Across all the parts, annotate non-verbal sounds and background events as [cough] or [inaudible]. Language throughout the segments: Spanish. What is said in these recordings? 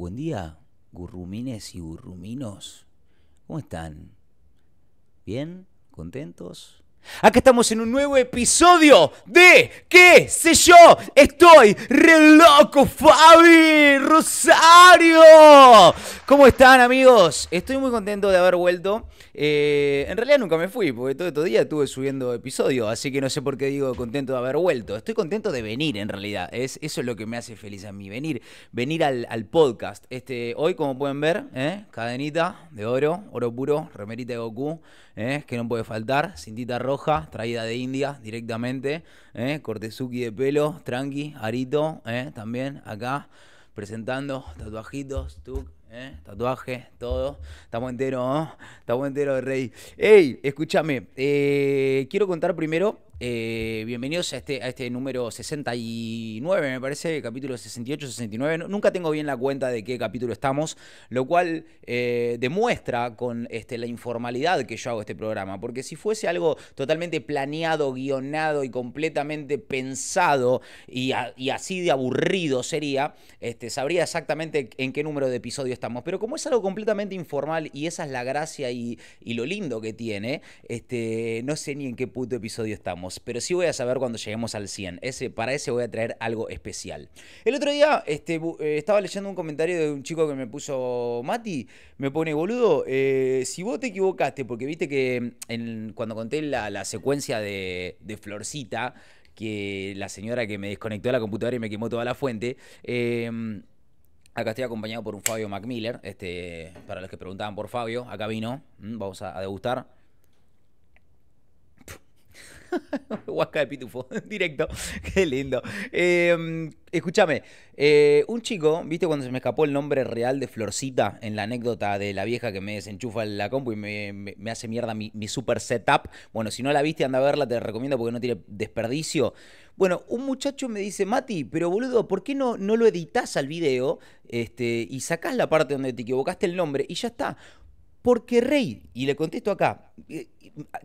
Buen día, gurrumines y gurruminos. ¿Cómo están? ¿Bien? ¿Contentos? Acá estamos en un nuevo episodio de ¿Qué sé yo? Estoy re loco, Fabi Rosario. ¿Cómo están amigos? Estoy muy contento de haber vuelto. Eh, en realidad nunca me fui, porque todo estos día estuve subiendo episodios, así que no sé por qué digo contento de haber vuelto. Estoy contento de venir en realidad. Es, eso es lo que me hace feliz a mí, venir, venir al, podcast. Este, hoy, como pueden ver, ¿eh? cadenita de oro, oro puro, remerita de Goku, ¿eh? que no puede faltar, cintita roja roja, traída de India directamente. Eh, Cortezuki de pelo, tranqui, arito, eh, también acá presentando tatuajitos, tuc, eh, tatuaje, todo. Estamos entero estamos entero de Rey. Hey, escúchame, quiero contar primero eh, bienvenidos a este, este número 69, me parece, capítulo 68, 69. nunca tengo bien la cuenta de qué capítulo estamos, lo cual eh, demuestra con este, la informalidad que yo hago este programa, porque si fuese algo totalmente planeado, guionado y completamente pensado y, así de aburrido sería, este, sabría exactamente en qué número de episodio estamos. Pero como es algo completamente informal y esa es la gracia y, lo lindo que tiene, este, no sé ni en qué puto episodio estamos pero sí voy a saber cuando lleguemos al 100. Ese, para ese voy a traer algo especial. El otro día este, eh, estaba leyendo un comentario de un chico que me puso, Mati, me pone, boludo, eh, si vos te equivocaste, porque viste que mm, cuando conté la, secuencia de, Florcita, que la señora que me desconectó a la computadora y me quemó toda la fuente. Em, acá estoy acompañado por un Fabio Macmiller. Este, para los que preguntaban por Fabio, acá vino. Mm, vamos a degustar. [laughs] Huasca de Pitufo, [laughs] directo. Qué lindo. Em, escúchame, eh, un chico, ¿viste cuando se me escapó el nombre real de Florcita en la anécdota de la vieja que me desenchufa la compu y me, hace mierda mi, super setup? Bueno, si no la viste, anda a verla, te recomiendo porque no tiene desperdicio. Bueno, un muchacho me dice, Mati, pero boludo, ¿por qué no, no lo editas al video este, y sacas la parte donde te equivocaste el nombre y ya está? Porque rey, y le contesto acá, eh,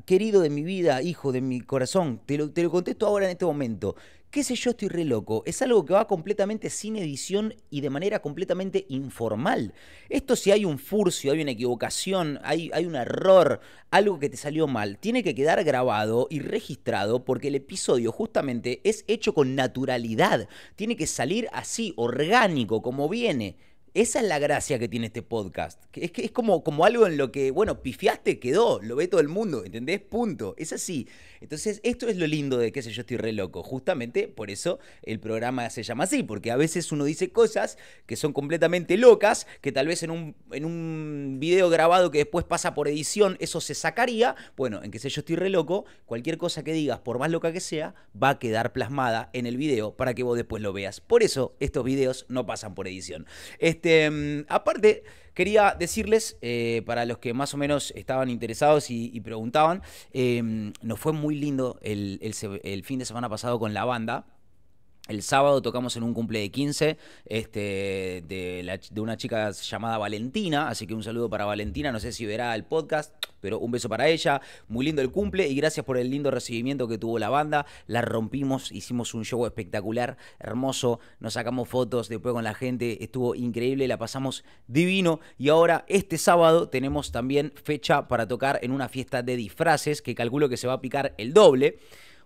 querido de mi vida, hijo de mi corazón, te lo, contesto ahora en este momento, qué sé yo, estoy re loco. Es algo que va completamente sin edición y de manera completamente informal. Esto si hay un furcio, hay una equivocación, hay un error, algo que te salió mal, tiene que quedar grabado y registrado porque el episodio justamente es hecho con naturalidad. Tiene que salir así, orgánico, como viene. Esa es la gracia que tiene este podcast. Es que es como, como algo en lo que, bueno, pifiaste, quedó, lo ve todo el mundo, ¿entendés? Punto. Es así. Entonces, esto es lo lindo de qué sé yo, estoy re loco. Justamente por eso el programa se llama así, porque a veces uno dice cosas que son completamente locas, que tal vez en un, en un video grabado que después pasa por edición, eso se sacaría. Bueno, en qué sé yo, estoy re loco, cualquier cosa que digas, por más loca que sea, va a quedar plasmada en el video para que vos después lo veas. Por eso estos videos no pasan por edición. Este, este, mm, aparte, quería decirles, eh, para los que más o menos estaban interesados y, preguntaban, eh, mm, nos fue muy lindo el, el fin de semana pasado con la banda. El sábado tocamos en un cumple de 15 este, de, de, una chica llamada Valentina, así que un saludo para Valentina, no sé si verá el podcast, pero un beso para ella, muy lindo el cumple y gracias por el lindo recibimiento que tuvo la banda, la rompimos, hicimos un show espectacular, hermoso, nos sacamos fotos después con la gente, estuvo increíble, la pasamos divino y ahora este sábado tenemos también fecha para tocar en una fiesta de disfraces que calculo que se va a picar el doble.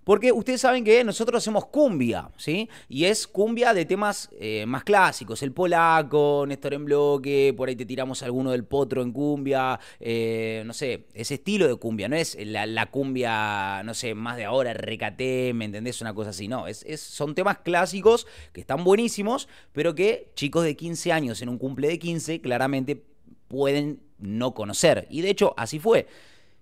Porque ustedes saben que nosotros hacemos cumbia, ¿sí? Y es cumbia de temas eh, más clásicos, el polaco, Néstor en bloque, por ahí te tiramos alguno del potro en cumbia, eh, no sé, ese estilo de cumbia, no es la, cumbia, no sé, más de ahora, recate, ¿me entendés? Una cosa así, no, son temas clásicos que están buenísimos, pero que chicos de 15 años en un cumple de 15 claramente pueden no conocer. Y de hecho, así fue.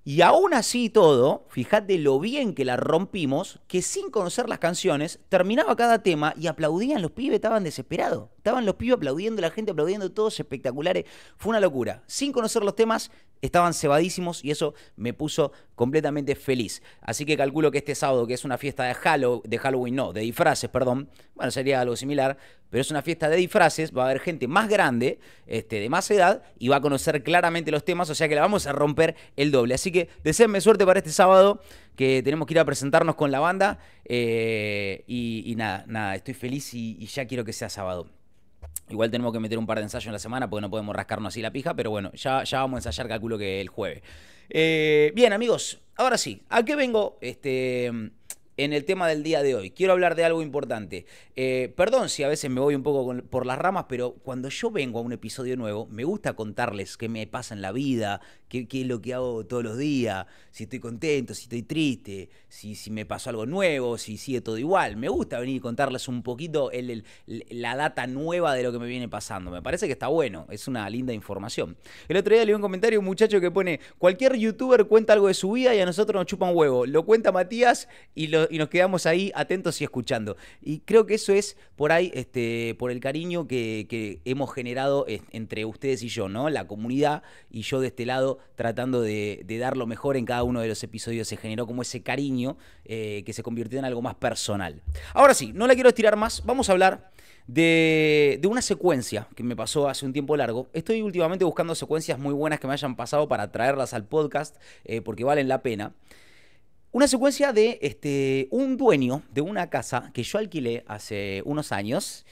Y aún así todo, fíjate lo bien que la rompimos, que sin conocer las canciones, terminaba cada tema y aplaudían los pibes, estaban desesperados. Estaban los pibes aplaudiendo, la gente aplaudiendo, todos espectaculares. Fue una locura. Sin conocer los temas, estaban cebadísimos y eso me puso completamente feliz. Así que calculo que este sábado, que es una fiesta de Halloween, de Halloween no, de disfraces, perdón, bueno, sería algo similar, pero es una fiesta de disfraces, va a haber gente más grande, este, de más edad, y va a conocer claramente los temas, o sea que la vamos a romper el doble. Así que deseenme suerte para este sábado, que tenemos que ir a presentarnos con la banda, eh, y, nada, nada, estoy feliz y ya quiero que sea sábado. Igual tenemos que meter un par de ensayos en la semana porque no podemos rascarnos así la pija, pero bueno, ya, ya vamos a ensayar, calculo que el jueves. Eh, bien, amigos, ahora sí, ¿a qué vengo? Este, en el tema del día de hoy. Quiero hablar de algo importante. Eh, perdón si a veces me voy un poco por las ramas, pero cuando yo vengo a un episodio nuevo, me gusta contarles qué me pasa en la vida, qué, es lo que hago todos los días, si estoy contento, si estoy triste, si, me pasó algo nuevo, si sigue todo igual. Me gusta venir y contarles un poquito la data nueva de lo que me viene pasando. Me parece que está bueno, es una linda información. El otro día leí un comentario un muchacho que pone, cualquier youtuber cuenta algo de su vida y a nosotros nos chupan huevo. Lo cuenta Matías y lo y nos quedamos ahí atentos y escuchando. Y creo que eso es por ahí, este, por el cariño que, hemos generado entre ustedes y yo, ¿no? La comunidad y yo de este lado tratando de, dar lo mejor en cada uno de los episodios. Se generó como ese cariño eh, que se convirtió en algo más personal. Ahora sí, no la quiero estirar más, vamos a hablar. De, una secuencia que me pasó hace un tiempo largo. Estoy últimamente buscando secuencias muy buenas que me hayan pasado para traerlas al podcast eh, porque valen la pena. Una secuencia de este, un dueño de una casa que yo alquilé hace unos años,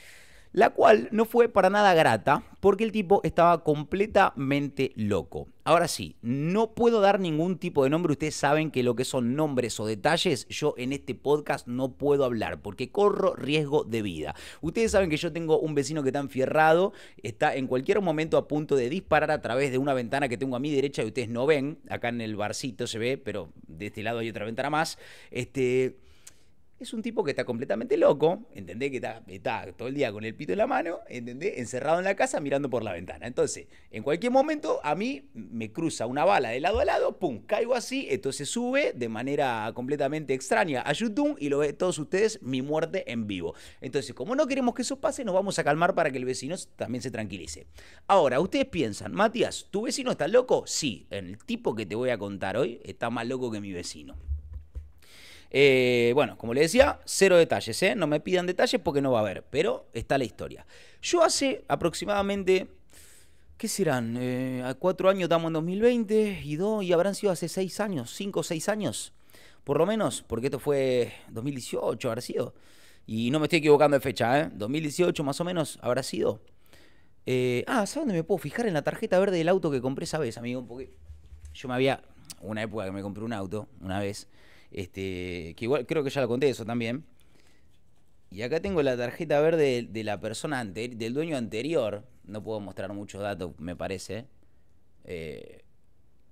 la cual no fue para nada grata porque el tipo estaba completamente loco. Ahora sí, no puedo dar ningún tipo de nombre, ustedes saben que lo que son nombres o detalles, yo en este podcast no puedo hablar porque corro riesgo de vida. Ustedes saben que yo tengo un vecino que está enfierrado, está en cualquier momento a punto de disparar a través de una ventana que tengo a mi derecha y ustedes no ven, acá en el barcito se ve, pero de este lado hay otra ventana más. Este, es un tipo que está completamente loco, ¿entendés? Que está, todo el día con el pito en la mano, ¿entendés? Encerrado en la casa mirando por la ventana. Entonces, en cualquier momento a mí me cruza una bala de lado a lado, pum, caigo así, entonces sube de manera completamente extraña a YouTube y lo ve todos ustedes mi muerte en vivo. Entonces, como no queremos que eso pase, nos vamos a calmar para que el vecino también se tranquilice. Ahora, ustedes piensan, Matías, ¿tu vecino está loco? Sí, el tipo que te voy a contar hoy está más loco que mi vecino. Eh, bueno, como le decía, cero detalles, ¿eh? No me pidan detalles porque no va a haber, pero está la historia. Yo hace aproximadamente, ¿qué serán? Eh, a cuatro años estamos en 2020 y dos, y habrán sido hace seis años, cinco o seis años, por lo menos, porque esto fue 2018, habrá sido. Y no me estoy equivocando de fecha, ¿eh? 2018 más o menos habrá sido. Eh, ah, ¿sabes dónde me puedo fijar? En la tarjeta verde del auto que compré esa vez, amigo. Porque yo me había. Una época que me compré un auto, una vez. Este, que igual creo que ya lo conté eso también. Y acá tengo la tarjeta verde de, la persona del dueño anterior. No puedo mostrar muchos datos, me parece. Eh,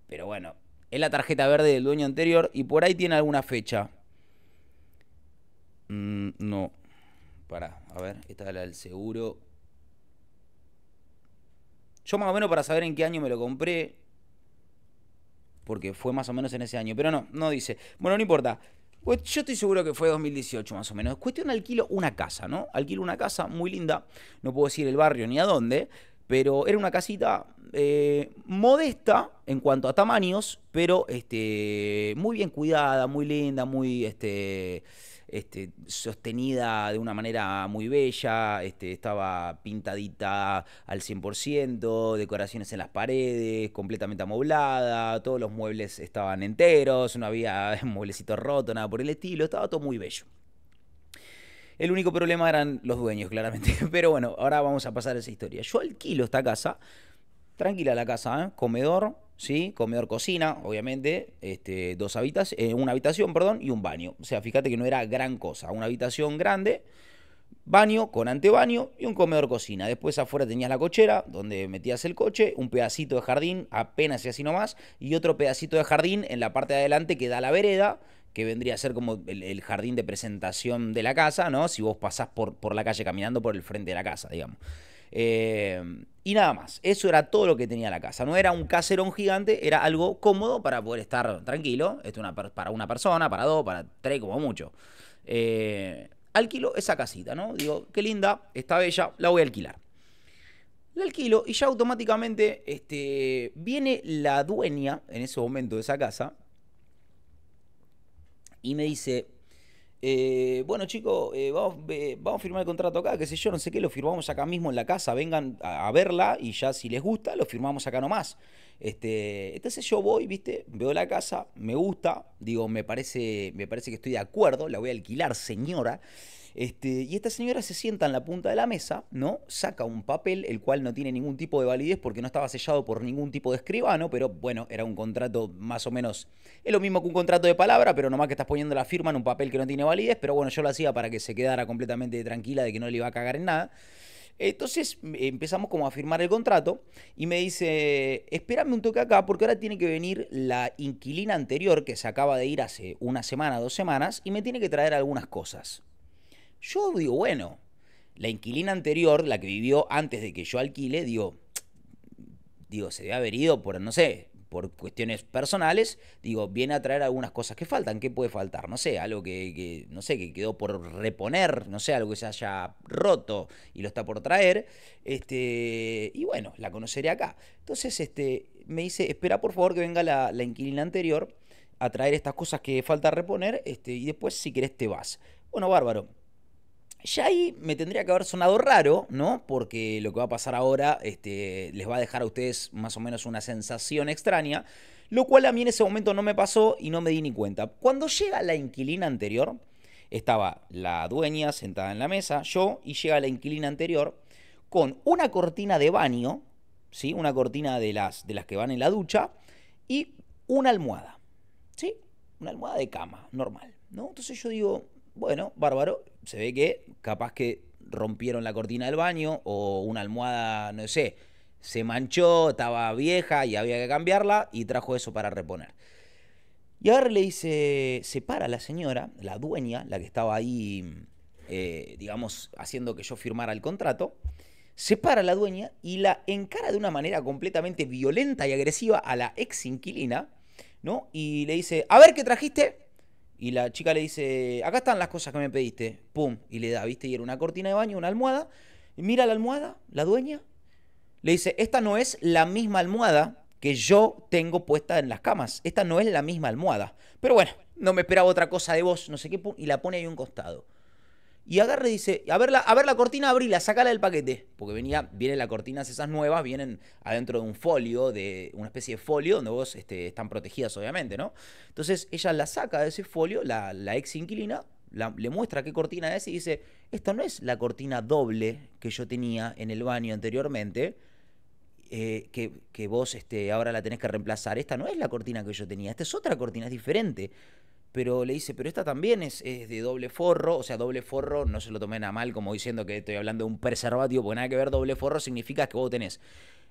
pero bueno, es la tarjeta verde del dueño anterior y por ahí tiene alguna fecha. Mm, no. para, a ver, esta es la del seguro. Yo más o menos para saber en qué año me lo compré, porque fue más o menos en ese año, pero no, no dice. Bueno, no importa. Pues yo estoy seguro que fue 2018 más o menos. Cuestión alquilo una casa, ¿no? Alquilo una casa muy linda, no puedo decir el barrio ni a dónde, pero era una casita eh, modesta en cuanto a tamaños, pero este, muy bien cuidada, muy linda, muy... Este, este, sostenida de una manera muy bella, este, estaba pintadita al 100%, decoraciones en las paredes, completamente amoblada, todos los muebles estaban enteros, no había [laughs] mueblecitos rotos, nada por el estilo, estaba todo muy bello. El único problema eran los dueños, claramente. [laughs] Pero bueno, ahora vamos a pasar a esa historia. Yo alquilo esta casa, tranquila la casa, ¿eh? comedor, ¿sí? Comedor, cocina, obviamente, este, dos habitas, eh, una habitación, perdón, y un baño. O sea, fíjate que no era gran cosa. Una habitación grande, baño con antebaño y un comedor, cocina. Después afuera tenías la cochera, donde metías el coche, un pedacito de jardín, apenas y así nomás, y otro pedacito de jardín en la parte de adelante que da la vereda, que vendría a ser como el, jardín de presentación de la casa, ¿no? Si vos pasás por, por la calle caminando por el frente de la casa, digamos. Eh, y nada más, eso era todo lo que tenía la casa. No era un caserón gigante, era algo cómodo para poder estar tranquilo. Esto una, para una persona, para dos, para tres, como mucho. Eh, alquilo esa casita, ¿no? Digo, qué linda, está bella, la voy a alquilar. La alquilo y ya automáticamente este, viene la dueña en ese momento de esa casa y me dice, eh, bueno chicos, eh, vamos, vamos, a firmar el contrato acá, qué sé yo, no sé qué, lo firmamos acá mismo en la casa, vengan a, verla y ya si les gusta, lo firmamos acá nomás. Este, entonces yo voy, viste, veo la casa, me gusta, digo, me parece, me parece que estoy de acuerdo, la voy a alquilar, señora. Este, y esta señora se sienta en la punta de la mesa, ¿no? Saca un papel, el cual no tiene ningún tipo de validez porque no estaba sellado por ningún tipo de escribano, pero bueno, era un contrato más o menos. Es lo mismo que un contrato de palabra, pero nomás que estás poniendo la firma en un papel que no tiene validez, pero bueno, yo lo hacía para que se quedara completamente tranquila de que no le iba a cagar en nada. Entonces em, empezamos como a firmar el contrato y me dice, espérame un toque acá porque ahora tiene que venir la inquilina anterior que se acaba de ir hace una semana, dos semanas y me tiene que traer algunas cosas. Yo digo, bueno, la inquilina anterior, la que vivió antes de que yo alquile, digo, digo, se debe haber ido por, no sé, por cuestiones personales, digo, viene a traer algunas cosas que faltan. ¿Qué puede faltar? No sé, algo que, que, no sé, que quedó por reponer, no sé, algo que se haya roto y lo está por traer. Este, y bueno, la conoceré acá. Entonces, este, me dice, espera por favor que venga la, inquilina anterior a traer estas cosas que falta reponer, este, y después si querés te vas. Bueno, bárbaro. Ya ahí me tendría que haber sonado raro, ¿no? Porque lo que va a pasar ahora este, les va a dejar a ustedes más o menos una sensación extraña, lo cual a mí en ese momento no me pasó y no me di ni cuenta. Cuando llega la inquilina anterior, estaba la dueña sentada en la mesa, yo, y llega la inquilina anterior con una cortina de baño, ¿sí? Una cortina de las, de las que van en la ducha y una almohada, ¿sí? Una almohada de cama, normal, ¿no? Entonces yo digo, bueno, bárbaro, se ve que capaz que rompieron la cortina del baño o una almohada, no sé, se manchó, estaba vieja y había que cambiarla y trajo eso para reponer. Y ahora le dice, se para la señora, la dueña, la que estaba ahí, eh, digamos, haciendo que yo firmara el contrato, se para la dueña y la encara de una manera completamente violenta y agresiva a la ex inquilina, ¿no? Y le dice, a ver qué trajiste. Y la chica le dice, acá están las cosas que me pediste. Pum. Y le da, ¿viste? Y era una cortina de baño, una almohada. Y mira la almohada, la dueña. Le dice, esta no es la misma almohada que yo tengo puesta en las camas. Esta no es la misma almohada. Pero bueno, no me esperaba otra cosa de vos, no sé qué. y la pone ahí un costado. Y agarre dice, a ver la, a ver la cortina, abrila, sácala del paquete. Porque venía, vienen las cortinas esas nuevas, vienen adentro de un folio, de una especie de folio, donde vos este, están protegidas, obviamente, ¿no? Entonces ella la saca de ese folio, la, ex inquilina, le muestra qué cortina es y dice, esta no es la cortina doble que yo tenía en el baño anteriormente, eh, que, vos este, ahora la tenés que reemplazar. Esta no es la cortina que yo tenía, esta es otra cortina, es diferente pero le dice, pero esta también es, de doble forro, o sea, doble forro, no se lo tome nada mal como diciendo que estoy hablando de un preservativo, porque nada que ver, doble forro significa que vos tenés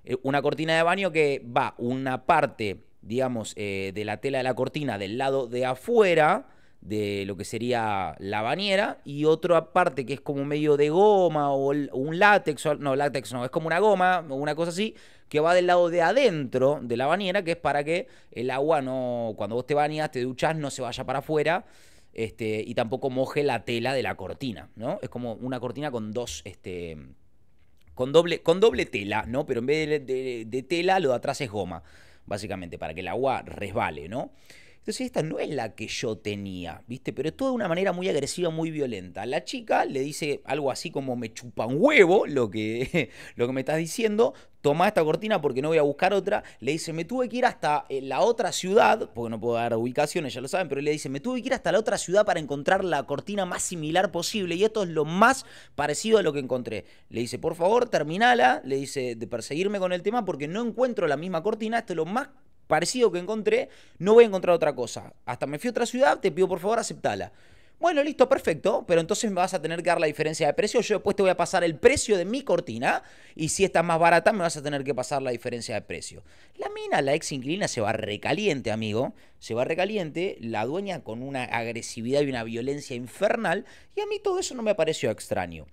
eh, una cortina de baño que va una parte, digamos, eh, de la tela de la cortina del lado de afuera de lo que sería la bañera y otra parte que es como medio de goma o, un látex, no, látex no, es como una goma o una cosa así, que va del lado de adentro de la bañera, que es para que el agua no, cuando vos te bañas, te duchas, no se vaya para afuera. Este, y tampoco moje la tela de la cortina, ¿no? Es como una cortina con dos, este, con doble, con doble tela, ¿no? Pero en vez de, de tela, lo de atrás es goma, básicamente, para que el agua resbale, ¿no? Entonces esta no es la que yo tenía, ¿viste? Pero es toda de una manera muy agresiva, muy violenta. La chica le dice algo así como me chupa un huevo lo que, [laughs] lo que me estás diciendo, toma esta cortina porque no voy a buscar otra. Le dice, me tuve que ir hasta eh, la otra ciudad, porque no puedo dar ubicaciones, ya lo saben, pero le dice, me tuve que ir hasta la otra ciudad para encontrar la cortina más similar posible. Y esto es lo más parecido a lo que encontré. Le dice, por favor, terminala. Le dice, de perseguirme con el tema porque no encuentro la misma cortina. Esto es lo más parecido que encontré, no voy a encontrar otra cosa. Hasta me fui a otra ciudad, te pido por favor aceptala. Bueno, listo, perfecto, pero entonces me vas a tener que dar la diferencia de precio. Yo después te voy a pasar el precio de mi cortina y si está más barata me vas a tener que pasar la diferencia de precio. La mina, la ex inquilina, se va recaliente, amigo. Se va recaliente, la dueña con una agresividad y una violencia infernal y a mí todo eso no me pareció extraño.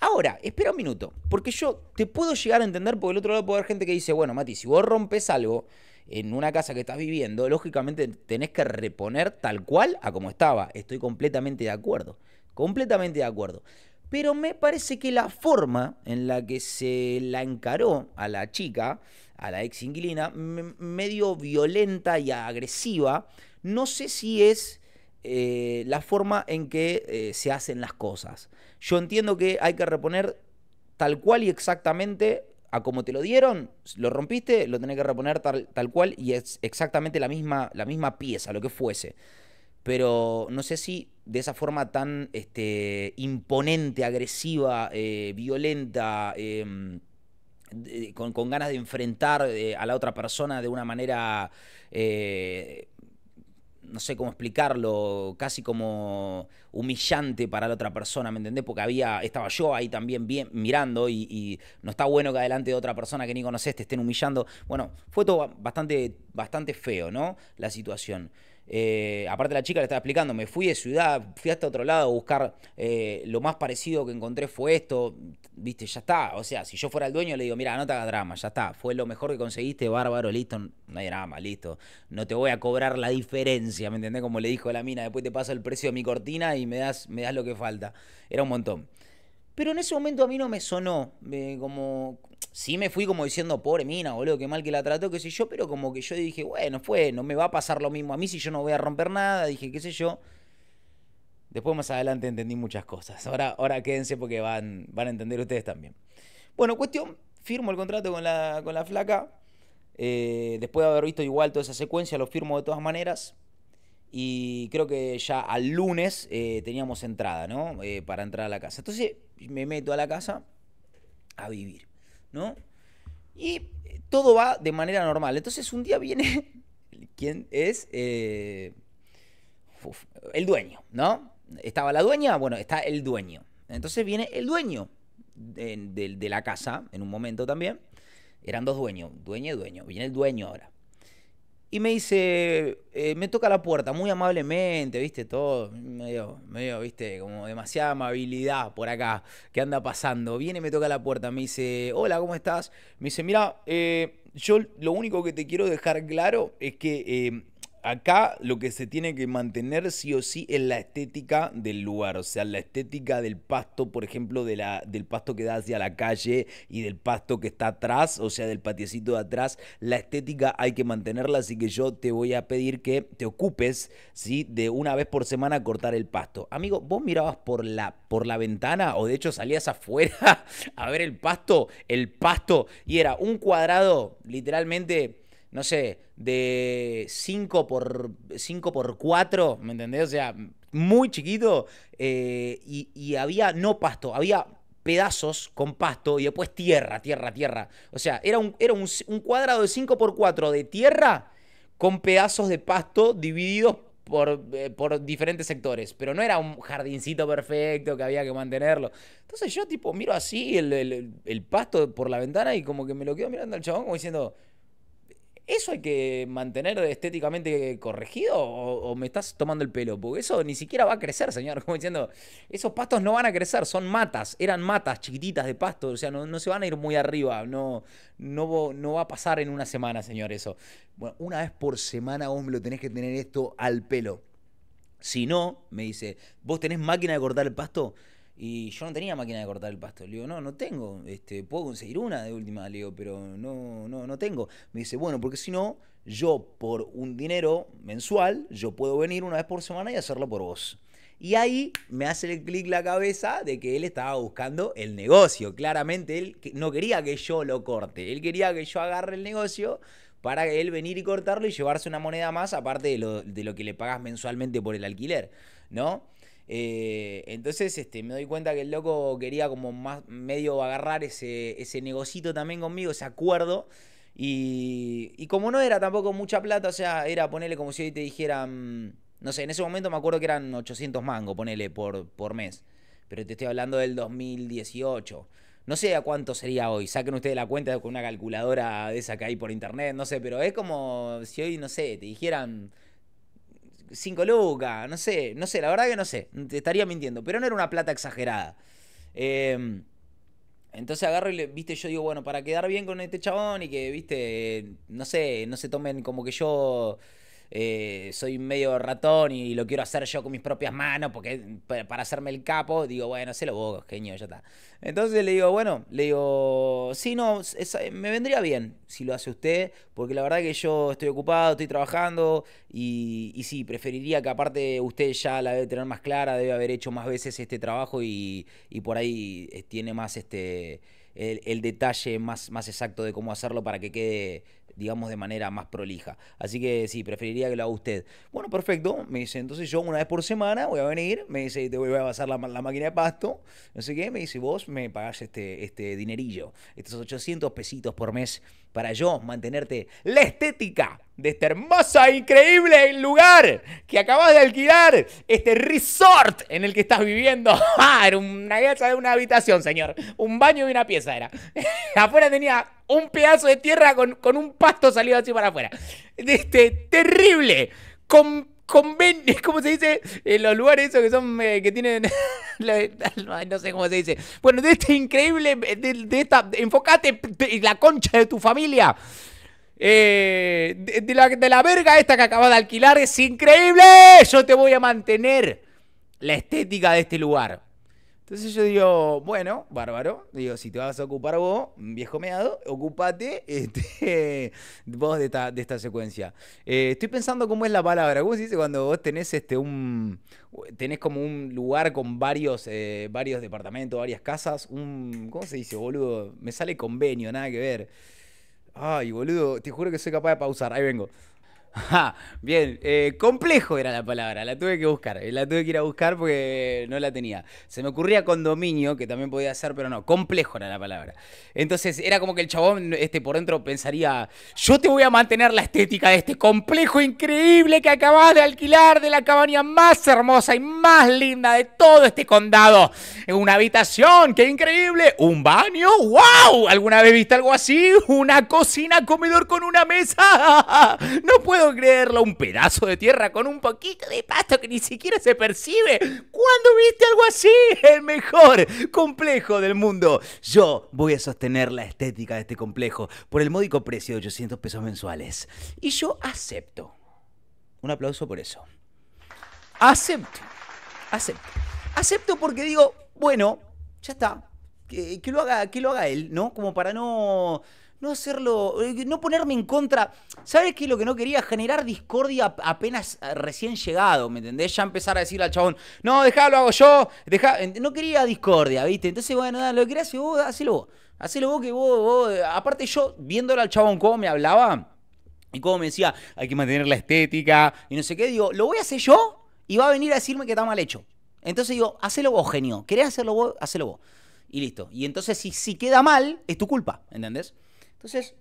Ahora, espera un minuto, porque yo te puedo llegar a entender, porque el otro lado puede haber gente que dice, bueno, Mati, si vos rompes algo en una casa que estás viviendo, lógicamente tenés que reponer tal cual a como estaba. Estoy completamente de acuerdo. Completamente de acuerdo. Pero me parece que la forma en la que se la encaró a la chica, a la ex inquilina, medio violenta y agresiva, no sé si es eh, la forma en que eh, se hacen las cosas. Yo entiendo que hay que reponer tal cual y exactamente a como te lo dieron, lo rompiste, lo tenés que reponer tal, cual y es exactamente la misma, la misma pieza, lo que fuese. Pero no sé si de esa forma tan este, imponente, agresiva, eh, violenta, em, con, ganas de enfrentar eh, a la otra persona de una manera eh, no sé cómo explicarlo, casi como humillante para la otra persona, ¿me entendés? Porque había, estaba yo ahí también mirando y, no está bueno que adelante de otra persona que ni conoces te estén humillando. Bueno, fue todo bastante, bastante feo, ¿no? La situación. Eh, aparte la chica le estaba explicando, me fui de ciudad, fui hasta otro lado a buscar eh, lo más parecido que encontré fue esto, viste, ya está. O sea, si yo fuera el dueño le digo, mira, no te hagas drama, ya está, fue lo mejor que conseguiste, bárbaro, listo, no hay drama, listo. No te voy a cobrar la diferencia, ¿me entendés? Como le dijo la mina, después te paso el precio de mi cortina y me das, me das lo que falta. Era un montón. Pero en ese momento a mí no me sonó. Eh, como. Sí me fui como diciendo, pobre mina, boludo, qué mal que la trató, qué sé yo. Pero como que yo dije, bueno, fue, no me va a pasar lo mismo a mí si yo no voy a romper nada. Dije, qué sé yo. Después más adelante entendí muchas cosas. Ahora, ahora quédense porque van, van a entender ustedes también. Bueno, cuestión, firmo el contrato con la, con la flaca. Eh, después de haber visto igual toda esa secuencia, lo firmo de todas maneras y creo que ya al lunes eh, teníamos entrada, ¿no? Eh, para entrar a la casa. Entonces me meto a la casa a vivir, ¿no? Y eh, todo va de manera normal. Entonces un día viene, [laughs] ¿quién es? el dueño, ¿no? Estaba la dueña, bueno, está el dueño. Entonces viene el dueño de la casa, en un momento también. Eran dos dueños, dueño y dueño. Viene el dueño ahora. Y me dice, eh, me toca la puerta muy amablemente, viste, todo, medio, medio, viste, como demasiada amabilidad por acá, que anda pasando. Viene, me toca la puerta, me dice, hola, ¿cómo estás? Me dice, mira, eh, yo lo único que te quiero dejar claro es que eh, acá lo que se tiene que mantener sí o sí es la estética del lugar, o sea, la estética del pasto, por ejemplo, de la, del pasto que da hacia la calle y del pasto que está atrás, o sea, del patiecito de atrás, la estética hay que mantenerla, así que yo te voy a pedir que te ocupes, ¿sí? De una vez por semana cortar el pasto. Amigo, vos mirabas por la, por la ventana o de hecho salías afuera [laughs] a ver el pasto, el pasto, y era un cuadrado, literalmente no sé, de 5 por, 5 por 4, ¿me entendés? O sea, muy chiquito eh, y, había no pasto, había pedazos con pasto y después tierra, tierra, tierra. O sea, era un, era un, cuadrado de 5 por 4 de tierra con pedazos de pasto divididos por, eh, por, diferentes sectores. Pero no era un jardincito perfecto que había que mantenerlo. Entonces yo tipo miro así el, el pasto por la ventana y como que me lo quedo mirando al chabón como diciendo... ¿Eso hay que mantener estéticamente corregido o, me estás tomando el pelo? Porque eso ni siquiera va a crecer, señor. [laughs] Como diciendo, esos pastos no van a crecer, son matas, eran matas chiquititas de pasto, o sea, no, se van a ir muy arriba, no, no, no va a pasar en una semana, señor, eso. Bueno, una vez por semana vos me lo tenés que tener esto al pelo. Si no, me dice, ¿vos tenés máquina de cortar el pasto? Y yo no tenía máquina de cortar el pasto. Le digo, no, no tengo. Este, puedo conseguir una de última, le digo, pero no, no, no tengo. Me dice, bueno, porque si no, yo por un dinero mensual, yo puedo venir una vez por semana y hacerlo por vos. Y ahí me hace el clic la cabeza de que él estaba buscando el negocio. Claramente él no quería que yo lo corte, él quería que yo agarre el negocio para él venir y cortarlo y llevarse una moneda más aparte de lo, de lo que le pagas mensualmente por el alquiler, ¿no? Eh, entonces este, me doy cuenta que el loco quería como más medio agarrar ese, ese negocito también conmigo, ese acuerdo. Y, y, como no era tampoco mucha plata, o sea, era ponerle como si hoy te dijeran, mm, no sé, en ese momento me acuerdo que eran 800 mangos, ponele por, por mes. Pero te estoy hablando del 2018. No sé a cuánto sería hoy. Saquen ustedes la cuenta con una calculadora de esa que hay por internet, no sé, pero es como si hoy, no sé, te dijeran 5 lucas, no sé, no sé, la verdad que no sé, te estaría mintiendo, pero no era una plata exagerada. Em, entonces agarro y, le, viste, yo digo, bueno, para quedar bien con este chabón y que, viste, no sé, no se tomen como que yo eh, soy medio ratón y lo quiero hacer yo con mis propias manos porque para hacerme el capo, digo, bueno, se lo vos, genio, ya está. Entonces le digo, bueno, le digo, sí, no, me vendría bien si lo hace usted, porque la verdad que yo estoy ocupado, estoy trabajando y, sí, preferiría que aparte usted ya la debe tener más clara, debe haber hecho más veces este trabajo y, por ahí eh, tiene más este... El, detalle más, más exacto de cómo hacerlo para que quede digamos, de manera más prolija. Así que sí, preferiría que lo haga usted. Bueno, perfecto, me dice, entonces yo una vez por semana voy a venir, me dice, te voy a pasar la, máquina de pasto, no sé qué, me dice, vos me pagás este, este dinerillo, estos 800 pesitos por mes para yo mantenerte la estética de este hermoso, e increíble lugar que acabas de alquilar, este resort en el que estás viviendo. [laughs] ¡Ah! Era una de una habitación, señor. Un baño y una pieza era. [laughs] afuera tenía un pedazo de tierra con, con, un pasto salido así para afuera. De Este, terrible. Con [laughs] ¿cómo se dice? en eh, los lugares esos que son, eh, que tienen, no sé cómo se dice. Bueno, de este increíble, de, de esta, enfócate la concha de tu familia. Eh, de, la, de la verga esta que acabas de alquilar es increíble. Yo te voy a mantener la estética de este lugar. Entonces yo digo, bueno, bárbaro. Digo, si te vas a ocupar vos, viejo meado, ocupate este, [laughs] vos de esta, secuencia. Eh, estoy pensando cómo es la palabra. ¿Cómo se dice cuando vos tenés este un. tenés como un lugar con varios, eh, varios departamentos, varias casas? Un. ¿Cómo se dice, boludo? Me sale convenio, nada que ver. Ay, boludo, te juro que soy capaz de pausar. Ahí vengo. [laughs] Ah, bien, eh, complejo era la palabra, la tuve que buscar, eh, la tuve que ir a buscar porque no la tenía. Se me ocurría condominio, que también podía ser, pero no, complejo era la palabra. Entonces era como que el chabón este, por dentro pensaría, yo te voy a mantener la estética de este complejo increíble que acabas de alquilar, de la cabaña más hermosa y más linda de todo este condado. Una habitación, qué increíble, un baño, wow, ¿alguna vez viste algo así? Una cocina, comedor con una mesa, [laughs] no puedo creerlo, un pedazo de tierra con un poquito de pasto que ni siquiera se percibe. ¿Cuándo viste algo así? El mejor complejo del mundo. Yo voy a sostener la estética de este complejo por el módico precio de 800 pesos mensuales. Y yo acepto. Un aplauso por eso. Acepto. Acepto. Acepto porque digo, bueno, ya está. Que, que lo, haga, que lo haga él, ¿no? Como para no no hacerlo, eh, no ponerme en contra. ¿Sabes qué lo que no quería? Generar discordia apenas eh, recién llegado, ¿me entendés? Ya empezar a decirle al chabón, no, dejalo, hago yo, no quería discordia, ¿viste? Entonces, bueno, lo que querés, hacer vos, hacelo vos. Hacelo vos que vos, vos, aparte yo, viéndolo al chabón cómo me hablaba y cómo me decía, hay que mantener la estética y no sé qué, digo, lo voy a hacer yo y va a venir a decirme que está mal hecho. Entonces digo, hacelo vos, genio. ¿Querés hacerlo vos? Hacelo vos. Y listo. Y entonces si, si queda mal, es tu culpa, ¿entendés? Entonces,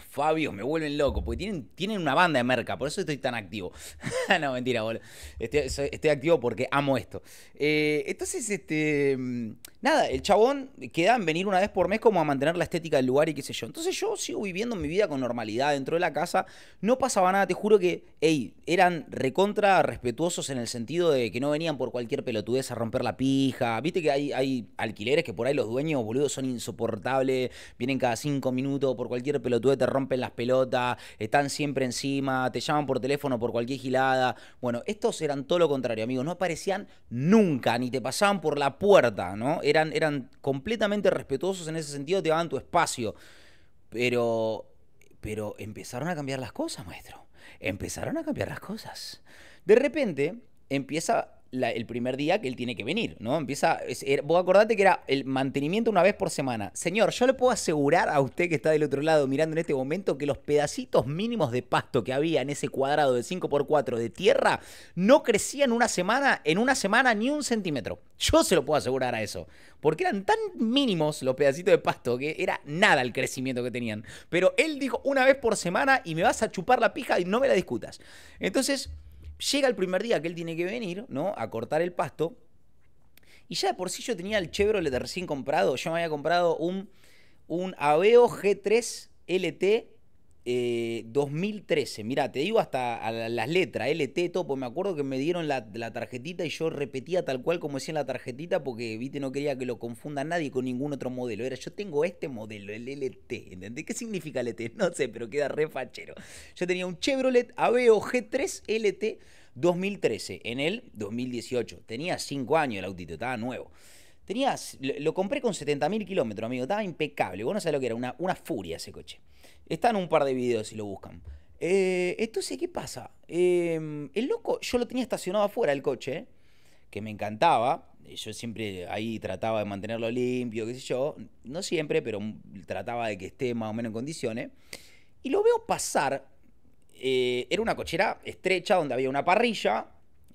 Fabio, Fabios me vuelven loco, porque tienen, tienen una banda de merca, por eso estoy tan activo. [laughs] no, mentira, boludo. Estoy, activo porque amo esto. Eh, entonces, este. Mm, nada, el chabón queda en venir una vez por mes como a mantener la estética del lugar y qué sé yo. Entonces yo sigo viviendo mi vida con normalidad dentro de la casa. No pasaba nada, te juro que, hey, eran recontra respetuosos en el sentido de que no venían por cualquier pelotudez a romper la pija. Viste que hay, hay alquileres que por ahí los dueños, boludo, son insoportables, vienen cada cinco minutos por cualquier pelotudez rompen las pelotas, están siempre encima, te llaman por teléfono por cualquier gilada. Bueno, estos eran todo lo contrario, amigos. No aparecían nunca, ni te pasaban por la puerta, ¿no? Eran, eran completamente respetuosos en ese sentido, te daban tu espacio. Pero, pero empezaron a cambiar las cosas, maestro. Empezaron a cambiar las cosas. De repente empieza el primer día que él tiene que venir, ¿no? Empieza, vos acordate que era el mantenimiento una vez por semana. Señor, yo le puedo asegurar a usted que está del otro lado mirando en este momento que los pedacitos mínimos de pasto que había en ese cuadrado de 5x4 de tierra no crecían una semana, en una semana ni un centímetro. Yo se lo puedo asegurar a eso. Porque eran tan mínimos los pedacitos de pasto que era nada el crecimiento que tenían. Pero él dijo una vez por semana y me vas a chupar la pija y no me la discutas. Entonces... Llega el primer día que él tiene que venir, ¿no? A cortar el pasto. Y ya de por sí yo tenía el Chevrolet recién comprado. Yo me había comprado un, un Aveo G3 LT 2013. Eh, Mira, te digo hasta las letras, LT, todo, porque me acuerdo que me dieron la, tarjetita y yo repetía tal cual como decía en la tarjetita porque, viste, no quería que lo confunda nadie con ningún otro modelo. Era, yo tengo este modelo, el LT, ¿entendés? ¿Qué significa LT? [laughs] No sé, pero queda re fachero. Yo tenía un Chevrolet Aveo G3 LT 2013, en el 2018. Tenía 5 años el autito, estaba nuevo lo, compré con 70.000 kilómetros, amigo. Estaba impecable. Vos no sabés lo que era. Una, una furia ese coche. Está en un par de videos si lo buscan. Eh, entonces, ¿qué pasa? Em, el loco, yo lo tenía estacionado afuera el coche, que me encantaba. Yo siempre ahí trataba de mantenerlo limpio, qué sé yo. No siempre, pero trataba de que esté más o menos en condiciones. Y lo veo pasar. Eh, era una cochera estrecha donde había una parrilla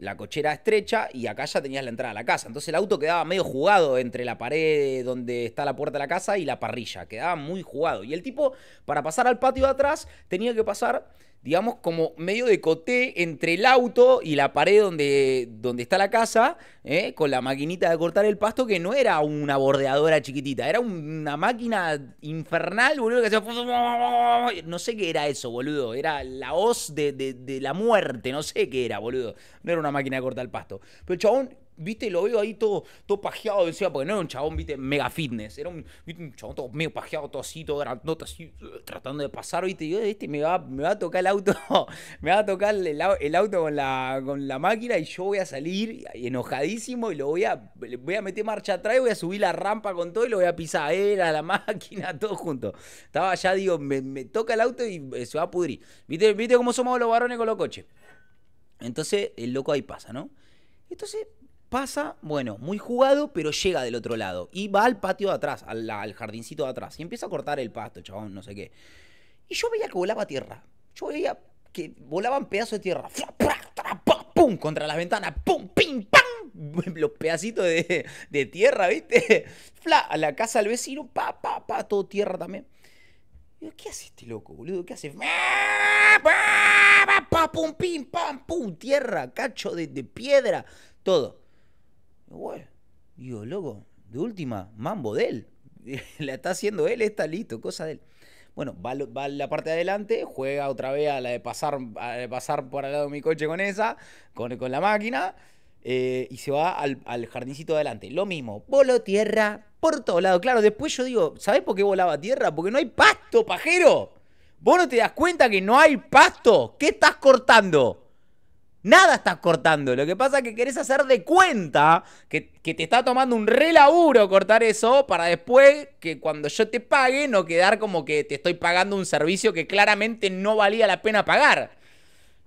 la cochera estrecha y acá ya tenías la entrada a la casa. Entonces el auto quedaba medio jugado entre la pared donde está la puerta de la casa y la parrilla. Quedaba muy jugado. Y el tipo, para pasar al patio de atrás, tenía que pasar digamos, como medio de coté entre el auto y la pared donde, donde está la casa, ¿eh? con la maquinita de cortar el pasto, que no era una bordeadora chiquitita, era una máquina infernal, boludo, que hacía... No sé qué era eso, boludo, era la hoz de, la muerte, no sé qué era, boludo, no era una máquina de cortar el pasto. Pero el chabón viste, lo veo ahí todo, todo pajeado decía porque no era un chabón, viste, mega fitness, era un, chabón todo medio pajeado, todo así, todo grandote, así, [laughs] tratando de pasar, viste, y yo, eh, este me va, me va a tocar el auto, [laughs] me va a tocar el, auto con la, con la máquina y yo voy a salir enojadísimo y lo voy a, voy a meter marcha atrás y voy a subir la rampa con todo y lo voy a pisar a él, a la [laughs] máquina, todo junto. Estaba allá, digo, me, toca el auto y eh, se va a pudrir. ¿Viste, ¿Viste cómo somos los varones con los coches? Entonces, el loco ahí pasa, ¿no? Entonces, pasa, bueno, muy jugado, pero llega del otro lado. Y va al patio de atrás, al, jardincito de atrás. Y empieza a cortar el pasto, chabón, no sé qué. Y yo veía que volaba tierra. Yo veía que volaban pedazos de tierra. ¡Pum! Contra las ventanas. ¡Pum! ¡Pim! ¡Pam! [laughs] Los pedacitos de, tierra, ¿viste? [laughs] Fla, a la casa del vecino. ¡Pa! ¡Pa! ¡Pa! Todo tierra también. ¿qué hace este loco, boludo? ¿Qué hace? ¡Pim! ¡Pam! ¡Pum! Tierra, cacho de piedra. Todo. Bueno, digo, loco, de última, mambo de él. [laughs] la está haciendo él, está listo, cosa de él. Bueno, va, la parte de adelante, juega otra vez a la de pasar, pasar por al lado de mi coche con esa, con, la máquina, eh, y se va al, jardincito de adelante. Lo mismo, voló tierra por todos lados. Claro, después yo digo, ¿sabés por qué volaba tierra? Porque no hay pasto, pajero. ¿Vos no te das cuenta que no hay pasto? ¿Qué estás cortando? Nada estás cortando. Lo que pasa es que querés hacer de cuenta que, te está tomando un re laburo cortar eso para después que cuando yo te pague no quedar como que te estoy pagando un servicio que claramente no valía la pena pagar.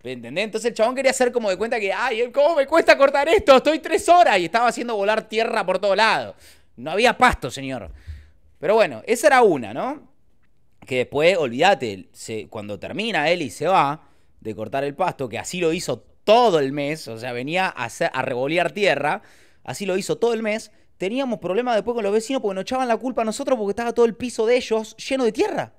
¿Entendés? Entonces el chabón quería hacer como de cuenta que, ay, ¿cómo me cuesta cortar esto? Estoy tres horas y estaba haciendo volar tierra por todos lados. No había pasto, señor. Pero bueno, esa era una, ¿no? Que después, olvídate, cuando termina él y se va de cortar el pasto, que así lo hizo todo el mes, o sea, venía a, tierra, así lo hizo todo el mes, teníamos problemas después con los vecinos porque nos echaban la culpa a nosotros porque estaba todo el piso de ellos lleno de tierra.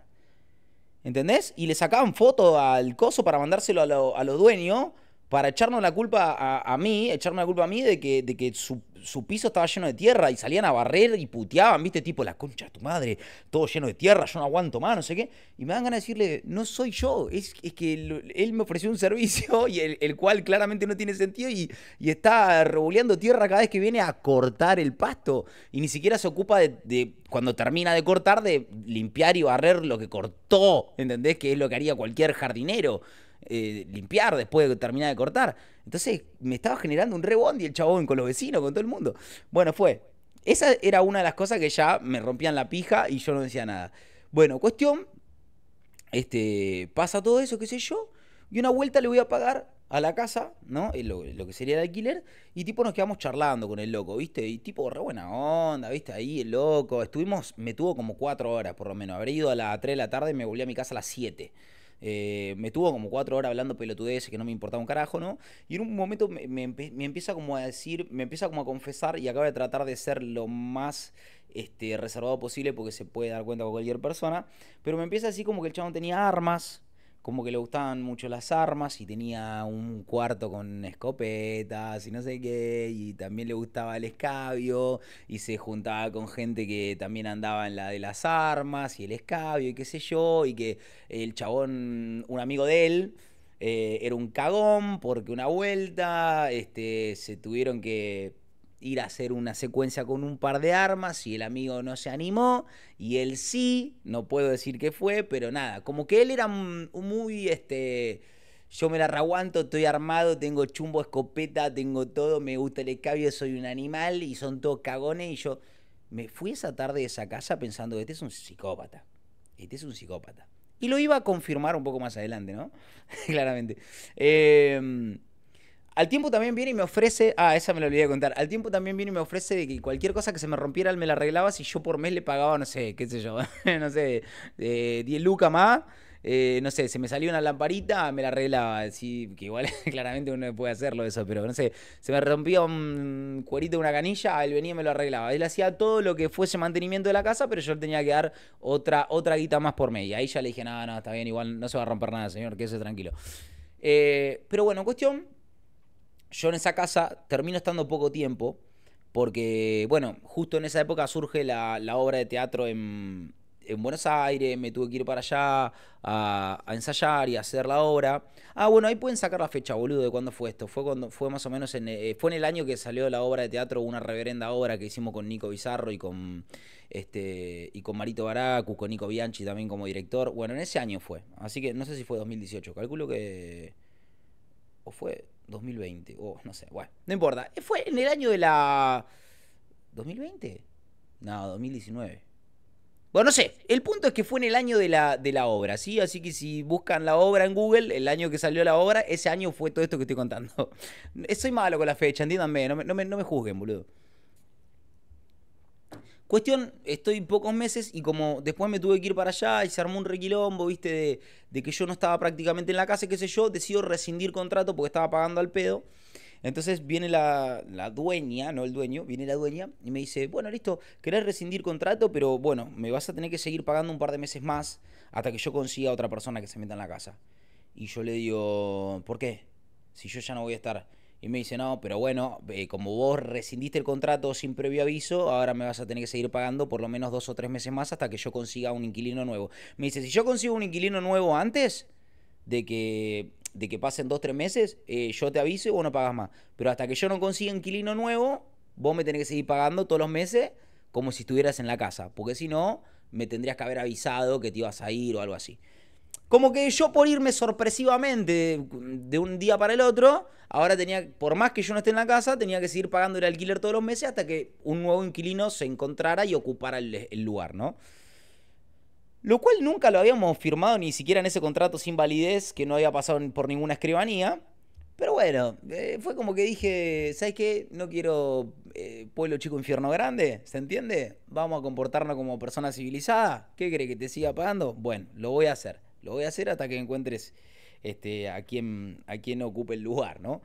¿Entendés? Y le sacaban foto al coso para mandárselo a, a los dueños para echarnos la culpa a, mí, echarme la culpa a mí de que, de que su, piso estaba lleno de tierra y salían a barrer y puteaban, viste, tipo, la concha de tu madre, todo lleno de tierra, yo no aguanto más, no sé qué. Y me dan ganas de decirle, no soy yo, es, es que él me ofreció un servicio [laughs] y el, cual claramente no tiene sentido y, está rebuleando tierra cada vez que viene a cortar el pasto y ni siquiera se ocupa de, de cuando termina de cortar, de limpiar y barrer lo que cortó, ¿entendés? Que es lo que haría cualquier jardinero. Eh, limpiar después de terminar de cortar. Entonces me estaba generando un Y el chabón con los vecinos, con todo el mundo. Bueno, fue. Esa era una de las cosas que ya me rompían la pija y yo no decía nada. Bueno, cuestión, este, pasa todo eso, qué sé yo, y una vuelta le voy a pagar a la casa, ¿no? Eh, lo, que sería el alquiler, y tipo nos quedamos charlando con el loco, ¿viste? Y tipo, re buena onda, ¿viste? Ahí el loco, estuvimos, me tuvo como cuatro horas por lo menos, habré ido a las 3 de la tarde y me volví a mi casa a las 7. Eh, me tuvo como cuatro horas hablando pelotudeces que no me importaba un carajo, ¿no? Y en un momento me, empieza como a decir, me empieza como a confesar y acaba de tratar de ser lo más este, reservado posible porque se puede dar cuenta con cualquier persona. Pero me empieza así como que el chabón tenía armas, como que le gustaban mucho las armas y tenía un cuarto con escopetas y no sé qué, y también le gustaba el escabio y se juntaba con gente que también andaba en la de las armas y el escabio y qué sé yo, y que el chabón, un amigo de él, eh, era un cagón porque una vuelta este, se tuvieron que ir a hacer una secuencia con un par de armas y el amigo no se animó y él sí, no puedo decir qué fue, pero nada, como que él era muy este yo me la aguanto, estoy armado, tengo chumbo, escopeta, tengo todo, me gusta el escabio, soy un animal y son todos cagones y yo me fui esa tarde de esa casa pensando, este es un psicópata, este es un psicópata. Y lo iba a confirmar un poco más adelante, ¿no? [laughs] Claramente. Em, al tiempo también viene y me ofrece. Ah, esa me la olvidé de contar. Al tiempo también viene y me ofrece de que cualquier cosa que se me rompiera él me la arreglaba si yo por mes le pagaba, no sé, qué sé yo, [laughs] no sé, 10 lucas más. Eh, no sé, se me salió una lamparita, me la arreglaba. Sí, que igual [laughs] claramente uno puede hacerlo eso, pero no sé, se me rompía un cuerito de una canilla, él venía y me lo arreglaba. Él hacía todo lo que fuese mantenimiento de la casa, pero yo tenía que dar otra, otra guita más por Y Ahí ya le dije, no, no, está bien, igual no se va a romper nada, señor, que eso es tranquilo. Eh, pero bueno, cuestión yo en esa casa termino estando poco tiempo, porque, bueno, justo en esa época surge la, obra de teatro en, Buenos Aires, me tuve que ir para allá a, ensayar y hacer la obra. Ah, bueno, ahí pueden sacar la fecha, boludo, de cuándo fue esto. Fue cuando fue más o menos en, eh, fue en el año que salió la obra de teatro, una reverenda obra que hicimos con Nico Bizarro y con este y con Marito Baracu, con Nico Bianchi también como director. Bueno, en ese año fue. Así que no sé si fue 2018, calculo que o fue 2020, o no sé, bueno, no importa. Eh, fue en el año de la... ¿2020? No, 2019. Bueno, no sé, el punto es que fue en el año de la, de la obra, ¿sí? Así que si buscan la obra en Google, el año que salió la obra, ese año fue todo esto que estoy contando. [laughs] Estoy eh, malo con la fecha, entiéndanme, no me juzguen, boludo. Cuestión, estoy pocos meses y como después me tuve que ir para allá y se armó un requilombo, viste, de, que yo no estaba prácticamente en la casa, qué sé yo, decido rescindir contrato porque estaba pagando al pedo. Entonces viene la, la, dueña, no el dueño, viene la dueña y me dice, bueno, listo, querés rescindir contrato, pero bueno, me vas a tener que seguir pagando un par de meses más hasta que yo consiga otra persona que se meta en la casa. Y yo le digo, ¿por qué? Si yo ya no voy a estar. Y me dice, no, pero bueno, eh, como vos rescindiste el contrato sin previo aviso, ahora me vas a tener que seguir pagando por lo menos dos o tres meses más hasta que yo consiga un inquilino nuevo. Me dice, si yo consigo un inquilino nuevo antes de que, de que pasen dos o tres meses, eh, yo te aviso y vos no pagas más. Pero hasta que yo no consiga un inquilino nuevo, vos me tenés que seguir pagando todos los meses como si estuvieras en la casa. Porque si no, me tendrías que haber avisado que te ibas a ir o algo así como que yo por irme sorpresivamente de, un día para el otro, ahora tenía, por más que yo no esté en la casa, tenía que seguir pagando el alquiler todos los meses hasta que un nuevo inquilino se encontrara y ocupara el, lugar, ¿no? Lo cual nunca lo habíamos firmado ni siquiera en ese contrato sin validez que no había pasado por ninguna escribanía. Pero bueno, eh, fue como que dije, ¿sabes qué? No quiero eh, pueblo chico, infierno grande, ¿se entiende? Vamos a comportarnos como persona civilizada. ¿Qué cree que te siga pagando? Bueno, lo voy a hacer. Lo voy a hacer hasta que encuentres este, a, quien, a quien ocupe el lugar, ¿no?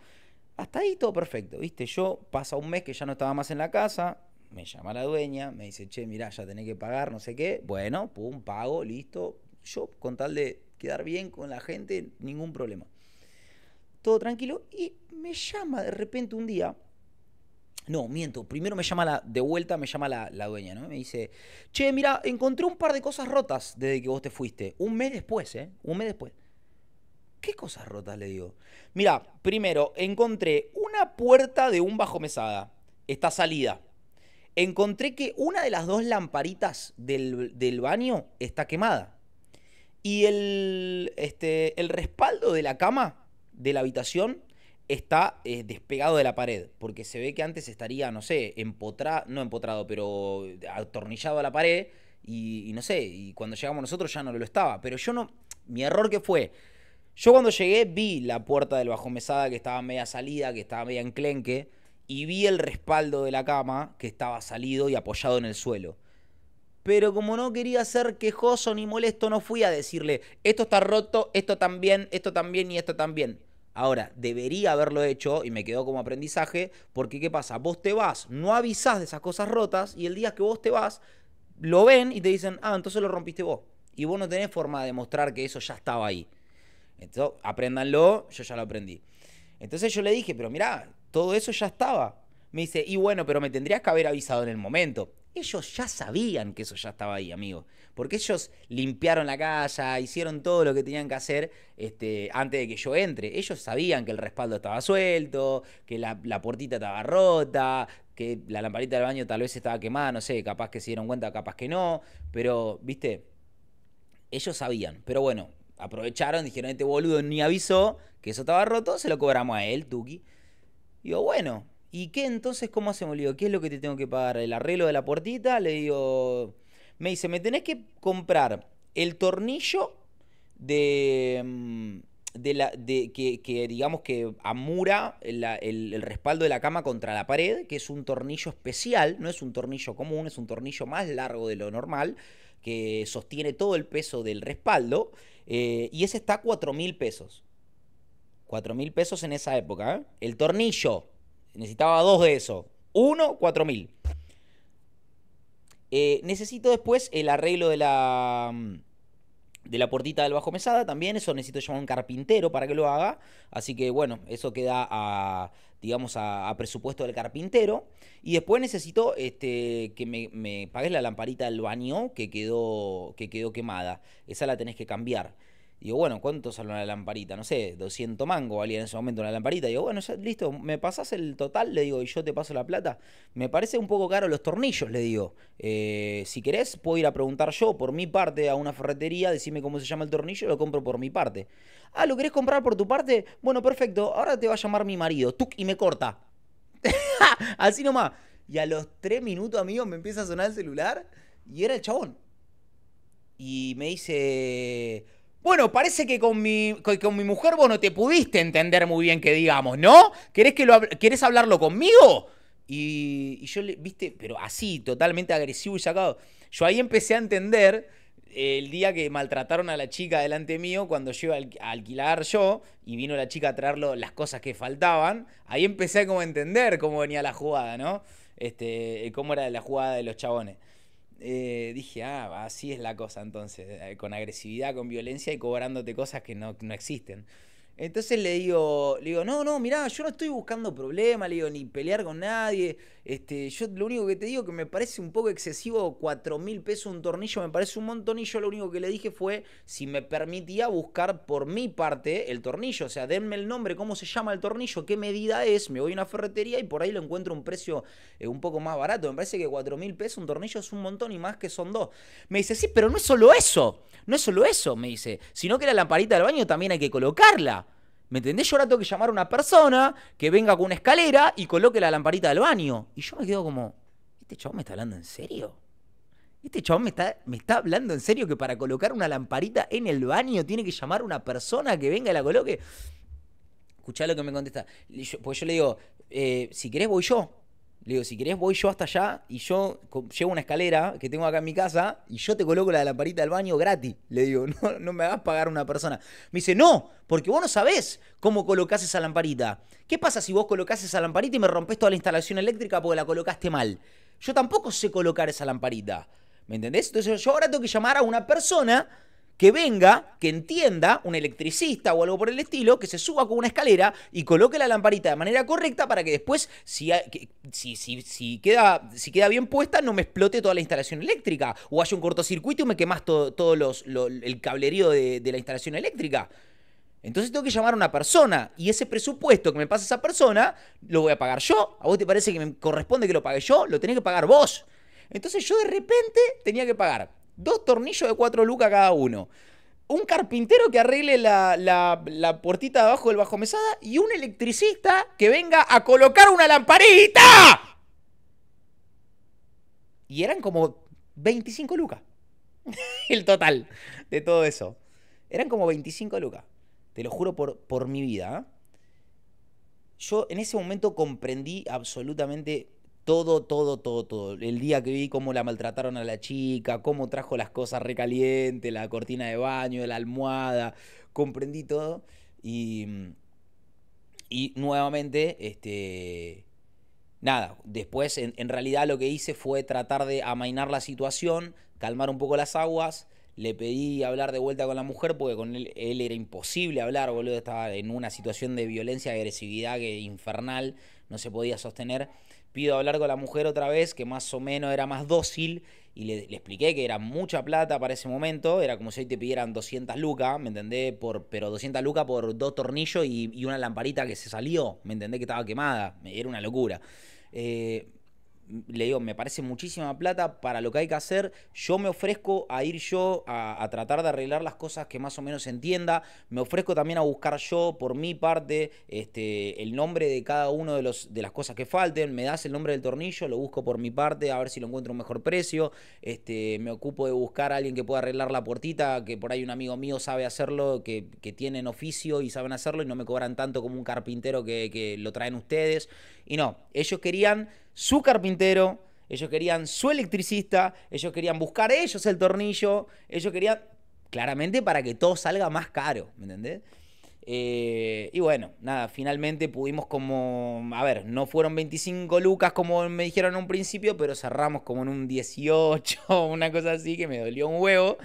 Hasta ahí todo perfecto, ¿viste? Yo pasa un mes que ya no estaba más en la casa, me llama la dueña, me dice, che, mirá, ya tenés que pagar, no sé qué. Bueno, pum, pago, listo. Yo, con tal de quedar bien con la gente, ningún problema. Todo tranquilo. Y me llama de repente un día no, miento. Primero me llama la, de vuelta me llama la, dueña, ¿no? Me dice, che, mira, encontré un par de cosas rotas desde que vos te fuiste. Un mes después, ¿eh? Un mes después. ¿Qué cosas rotas le digo? Mira, primero, encontré una puerta de un bajo mesada. Está salida. Encontré que una de las dos lamparitas del, baño está quemada. Y el, este, el respaldo de la cama de la habitación está eh, despegado de la pared, porque se ve que antes estaría, no sé, empotrado, no empotrado, pero atornillado a la pared, y, no sé, y cuando llegamos nosotros ya no lo estaba, pero yo no, mi error que fue, yo cuando llegué vi la puerta del bajo mesada que estaba media salida, que estaba media enclenque, y vi el respaldo de la cama que estaba salido y apoyado en el suelo. Pero como no quería ser quejoso ni molesto, no fui a decirle, esto está roto, esto también, esto también y esto también. Ahora, debería haberlo hecho y me quedó como aprendizaje, porque ¿qué pasa? Vos te vas, no avisás de esas cosas rotas y el día que vos te vas, lo ven y te dicen, ah, entonces lo rompiste vos. Y vos no tenés forma de demostrar que eso ya estaba ahí. Entonces, apréndanlo, yo ya lo aprendí. Entonces yo le dije, pero mirá, todo eso ya estaba. Me dice, y bueno, pero me tendrías que haber avisado en el momento. Ellos ya sabían que eso ya estaba ahí, amigo. Porque ellos limpiaron la casa, hicieron todo lo que tenían que hacer este, antes de que yo entre. Ellos sabían que el respaldo estaba suelto, que la, portita puertita estaba rota, que la lamparita del baño tal vez estaba quemada, no sé, capaz que se dieron cuenta, capaz que no. Pero, viste, ellos sabían. Pero bueno, aprovecharon, dijeron, este boludo ni avisó que eso estaba roto, se lo cobramos a él, Tuki. Y digo, bueno, ¿y qué entonces? ¿Cómo hacemos? Le digo, ¿qué es lo que te tengo que pagar? ¿El arreglo de la puertita? Le digo, me dice, me tenés que comprar el tornillo de, mm, de la, de, que, digamos que amura el, respaldo de la cama contra la pared, que es un tornillo especial, no es un tornillo común, es un tornillo más largo de lo normal, que sostiene todo el peso del respaldo, eh, y ese está a 4 mil pesos. 4 mil pesos en esa época. ¿eh? El tornillo, necesitaba dos de eso. Uno, 4 mil. Eh, necesito después el arreglo de la mm, de la puertita del bajo mesada también, eso necesito llamar a un carpintero para que lo haga, así que bueno, eso queda a, digamos, a, presupuesto del carpintero, y después necesito este, que me, me pagues la lamparita del baño que quedó, que quedó quemada, esa la tenés que cambiar. Digo, bueno, ¿cuánto sale una lamparita? No sé, 200 mango valía en ese momento una lamparita. Digo, bueno, listo, ¿me pasás el total? Le digo, y yo te paso la plata. Me parece un poco caro los tornillos, le digo. Eh, si querés, puedo ir a preguntar yo por mi parte a una ferretería, decime cómo se llama el tornillo, lo compro por mi parte. Ah, ¿lo querés comprar por tu parte? Bueno, perfecto, ahora te va a llamar mi marido. Tuc, y me corta. [laughs] Así nomás. Y a los tres minutos, amigo me empieza a sonar el celular y era el chabón. Y me dice bueno, parece que con mi, con, mi mujer vos no te pudiste entender muy bien que digamos, ¿no? ¿Querés, que lo, hablarlo conmigo? Y, yo le, viste, pero así, totalmente agresivo y sacado. Yo ahí empecé a entender el día que maltrataron a la chica delante mío, cuando yo iba a alquilar yo, y vino la chica a traerlo las cosas que faltaban, ahí empecé a como entender cómo venía la jugada, ¿no? Este, cómo era la jugada de los chabones. Eh, dije, ah, así es la cosa entonces, eh, con agresividad, con violencia y cobrándote cosas que no, no existen. Entonces le digo, le digo, no, no, mirá, yo no estoy buscando problemas, le digo, ni pelear con nadie. Este, yo lo único que te digo que me parece un poco excesivo, 4 mil pesos un tornillo, me parece un montón y yo lo único que le dije fue si me permitía buscar por mi parte el tornillo, o sea, denme el nombre, cómo se llama el tornillo, qué medida es, me voy a una ferretería y por ahí lo encuentro un precio eh, un poco más barato, me parece que 4 mil pesos un tornillo es un montón y más que son dos. Me dice, sí, pero no es solo eso, no es solo eso, me dice, sino que la lamparita del baño también hay que colocarla. ¿Me entendés? Yo ahora tengo que llamar a una persona que venga con una escalera y coloque la lamparita del baño. Y yo me quedo como, ¿este chabón me está hablando en serio? Este chabón me está, me está hablando en serio que para colocar una lamparita en el baño tiene que llamar a una persona que venga y la coloque. Escuchá lo que me contesta. Porque yo le digo, eh, si querés voy yo. Le digo, si querés voy yo hasta allá y yo llevo una escalera que tengo acá en mi casa y yo te coloco la lamparita del baño gratis. Le digo, [laughs] no, no me hagas pagar una persona. Me dice, no, porque vos no sabés cómo colocás esa lamparita. ¿Qué pasa si vos colocás esa lamparita y me rompés toda la instalación eléctrica porque la colocaste mal? Yo tampoco sé colocar esa lamparita. ¿Me entendés? Entonces yo ahora tengo que llamar a una persona que venga, que entienda, un electricista o algo por el estilo, que se suba con una escalera y coloque la lamparita de manera correcta para que después, si, si, si, queda, si queda bien puesta, no me explote toda la instalación eléctrica o haya un cortocircuito y me quemas todo, el cablerío de, de la instalación eléctrica. Entonces tengo que llamar a una persona y ese presupuesto que me pasa esa persona lo voy a pagar yo. ¿A vos te parece que me corresponde que lo pague yo? Lo tenés que pagar vos. Entonces yo de repente tenía que pagar Dos tornillos de cuatro lucas cada uno. Un carpintero que arregle la, la, puertita de abajo del bajo mesada. y un electricista que venga a colocar una lamparita. Y eran como 25 lucas. [laughs] El total de todo eso. Eran como 25 lucas. Te lo juro por, por mi vida. ¿eh? Yo en ese momento comprendí absolutamente todo, todo, todo, todo. El día que vi cómo la maltrataron a la chica, cómo trajo las cosas recalientes, la cortina de baño, la almohada, comprendí todo. Y, y nuevamente, este, nada, después en, realidad lo que hice fue tratar de amainar la situación, calmar un poco las aguas. Le pedí hablar de vuelta con la mujer porque con él, era imposible hablar, boludo. Estaba en una situación de violencia, agresividad que, infernal, no se podía sostener pido hablar con la mujer otra vez, que más o menos era más dócil, y le, expliqué que era mucha plata para ese momento, era como si hoy te pidieran 200 lucas, ¿me entendé Por, pero 200 lucas por dos tornillos y, una lamparita que se salió, ¿me entendé Que estaba quemada, era una locura. Eh, le digo, me parece muchísima plata para lo que hay que hacer. Yo me ofrezco a ir yo a, tratar de arreglar las cosas que más o menos entienda. Me ofrezco también a buscar yo, por mi parte, este, el nombre de cada uno de, los, de las cosas que falten. Me das el nombre del tornillo, lo busco por mi parte, a ver si lo encuentro a un mejor precio. Este, me ocupo de buscar a alguien que pueda arreglar la puertita, que por ahí un amigo mío sabe hacerlo, que, tienen oficio y saben hacerlo y no me cobran tanto como un carpintero que, que lo traen ustedes. Y no, ellos querían su carpintero, ellos querían su electricista, ellos querían buscar ellos el tornillo, ellos querían, claramente para que todo salga más caro, ¿me entendés? Eh, y bueno, nada, finalmente pudimos como, a ver, no fueron 25 lucas como me dijeron en un principio, pero cerramos como en un 18, [laughs] una cosa así que me dolió un huevo.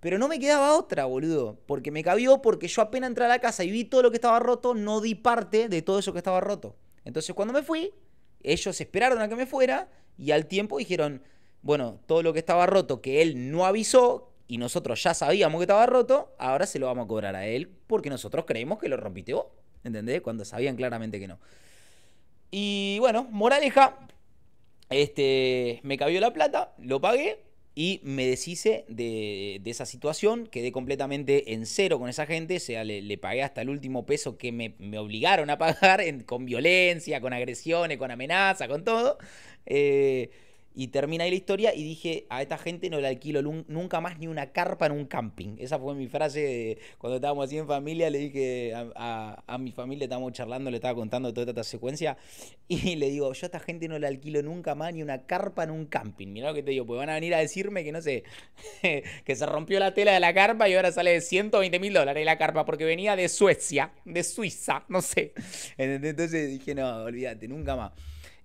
Pero no me quedaba otra, boludo. Porque me cabió, porque yo apenas entré a la casa y vi todo lo que estaba roto, no di parte de todo eso que estaba roto. Entonces cuando me fui, ellos esperaron a que me fuera y al tiempo dijeron, bueno, todo lo que estaba roto que él no avisó y nosotros ya sabíamos que estaba roto, ahora se lo vamos a cobrar a él porque nosotros creemos que lo rompiste vos. ¿Entendés? Cuando sabían claramente que no. Y bueno, moraleja, este, me cabió la plata, lo pagué y me deshice de, esa situación, quedé completamente en cero con esa gente, o sea, le, pagué hasta el último peso que me, obligaron a pagar con violencia, con agresiones, con amenaza, con todo. Eh, y termina ahí la historia y dije, a esta gente no le alquilo nunca más ni una carpa en un camping. Esa fue mi frase cuando estábamos así en familia, le dije a, a, mi familia, estábamos charlando, le estaba contando toda esta secuencia, y le digo, yo a esta gente no le alquilo nunca más ni una carpa en un camping. Mirá lo que te digo, pues van a venir a decirme que no sé, [laughs] que se rompió la tela de la carpa y ahora sale de 120 mil dólares la carpa, porque venía de Suecia, de Suiza, no sé. [laughs] Entonces dije, no, olvídate, nunca más.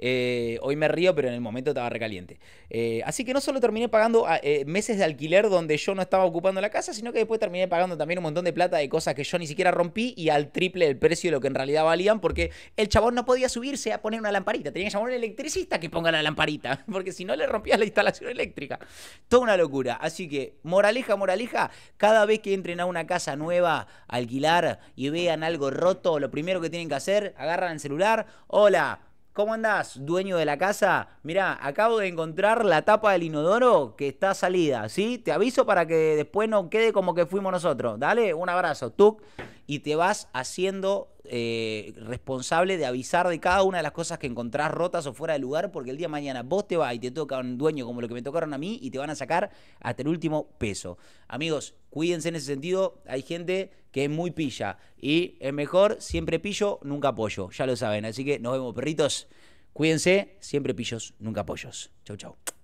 Eh, hoy me río, pero en el momento estaba recaliente. Eh, así que no solo terminé pagando ah, eh, meses de alquiler donde yo no estaba ocupando la casa, sino que después terminé pagando también un montón de plata de cosas que yo ni siquiera rompí y al triple del precio de lo que en realidad valían, porque el chabón no podía subirse a poner una lamparita. Tenía que llamar al un electricista que ponga la lamparita, [laughs] porque si no le rompía la instalación eléctrica. Toda una locura. Así que, moraleja, moraleja, cada vez que entren a una casa nueva alquilar y vean algo roto, lo primero que tienen que hacer, agarran el celular, hola, ¿Cómo andás, dueño de la casa? Mirá, acabo de encontrar la tapa del inodoro que está salida, ¿sí? Te aviso para que después no quede como que fuimos nosotros. Dale, un abrazo, tú. Y te vas haciendo eh, responsable de avisar de cada una de las cosas que encontrás rotas o fuera de lugar, porque el día de mañana vos te vas y te toca un dueño como lo que me tocaron a mí y te van a sacar hasta el último peso. Amigos, cuídense en ese sentido. Hay gente que es muy pilla. Y es mejor, siempre pillo, nunca apoyo. Ya lo saben. Así que nos vemos, perritos. Cuídense, siempre pillos, nunca pollos. Chau, chau.